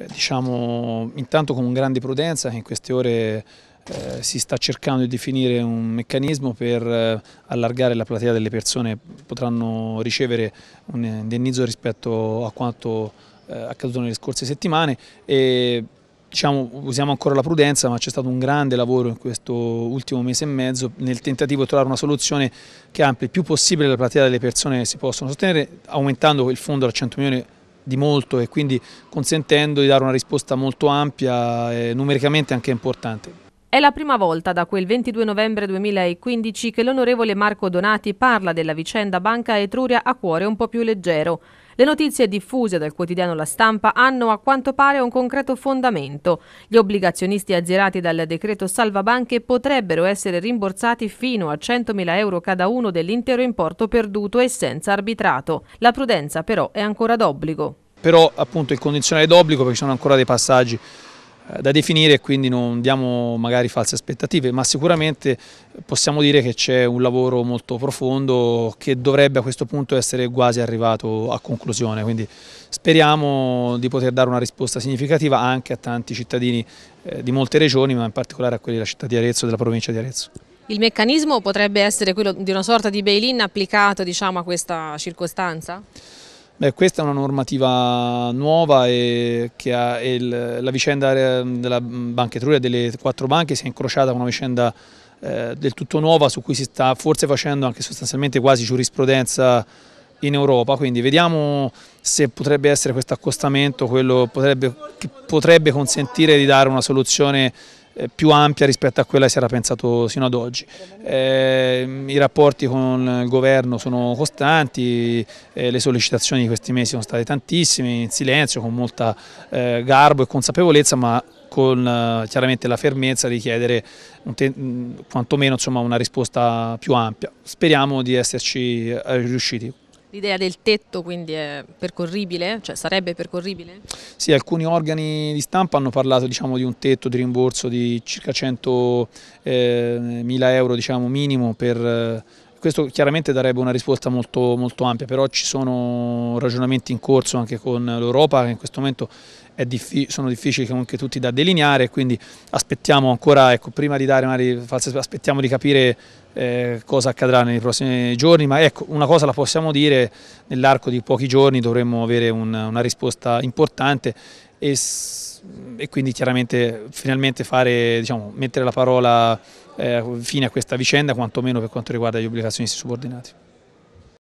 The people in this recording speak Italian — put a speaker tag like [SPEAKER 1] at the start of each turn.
[SPEAKER 1] Beh, diciamo intanto con grande prudenza che in queste ore eh, si sta cercando di definire un meccanismo per eh, allargare la platea delle persone che potranno ricevere un indennizzo rispetto a quanto eh, accaduto nelle scorse settimane e diciamo, usiamo ancora la prudenza, ma c'è stato un grande lavoro in questo ultimo mese e mezzo nel tentativo di trovare una soluzione che ampli il più possibile la platea delle persone che si possono sostenere, aumentando il fondo da 100 milioni di euro di molto e quindi consentendo di dare una risposta molto ampia e numericamente anche importante.
[SPEAKER 2] È la prima volta da quel 22 novembre 2015 che l'onorevole Marco Donati parla della vicenda Banca Etruria a cuore un po' più leggero. Le notizie diffuse dal quotidiano La Stampa hanno a quanto pare un concreto fondamento. Gli obbligazionisti azzerati dal decreto salvabanche potrebbero essere rimborsati fino a 100.000 euro cada uno dell'intero importo perduto e senza arbitrato. La prudenza però è ancora d'obbligo.
[SPEAKER 1] Però appunto il condizionale d'obbligo perché ci sono ancora dei passaggi eh, da definire e quindi non diamo magari false aspettative, ma sicuramente possiamo dire che c'è un lavoro molto profondo che dovrebbe a questo punto essere quasi arrivato a conclusione, quindi speriamo di poter dare una risposta significativa anche a tanti cittadini eh, di molte regioni, ma in particolare a quelli della città di Arezzo e della provincia di Arezzo.
[SPEAKER 2] Il meccanismo potrebbe essere quello di una sorta di bail-in applicato diciamo, a questa circostanza?
[SPEAKER 1] Beh, questa è una normativa nuova e, che ha, e il, la vicenda eh, della Banca Etruria delle quattro banche si è incrociata con una vicenda eh, del tutto nuova su cui si sta forse facendo anche sostanzialmente quasi giurisprudenza in Europa, quindi vediamo se potrebbe essere questo accostamento quello potrebbe, che potrebbe consentire di dare una soluzione eh, più ampia rispetto a quella che si era pensato sino ad oggi. Eh, I rapporti con il governo sono costanti, eh, le sollecitazioni di questi mesi sono state tantissime, in silenzio, con molta eh, garbo e consapevolezza, ma con eh, chiaramente la fermezza di chiedere un quantomeno insomma, una risposta più ampia. Speriamo di esserci eh, riusciti.
[SPEAKER 2] L'idea del tetto quindi è percorribile? Cioè sarebbe percorribile?
[SPEAKER 1] Sì, alcuni organi di stampa hanno parlato diciamo, di un tetto di rimborso di circa 100.000 eh, euro diciamo, minimo per eh, questo chiaramente darebbe una risposta molto, molto, ampia, però ci sono ragionamenti in corso anche con l'Europa che in questo momento diffi sono difficili anche tutti da delineare, quindi aspettiamo ancora, ecco, prima di dare magari, aspettiamo di capire eh, cosa accadrà nei prossimi giorni, ma ecco, una cosa la possiamo dire, nell'arco di pochi giorni dovremmo avere una, una risposta importante e, e, quindi chiaramente finalmente fare, diciamo, mettere la parola eh, fine a questa vicenda, quantomeno per quanto riguarda gli obbligazionisti subordinati.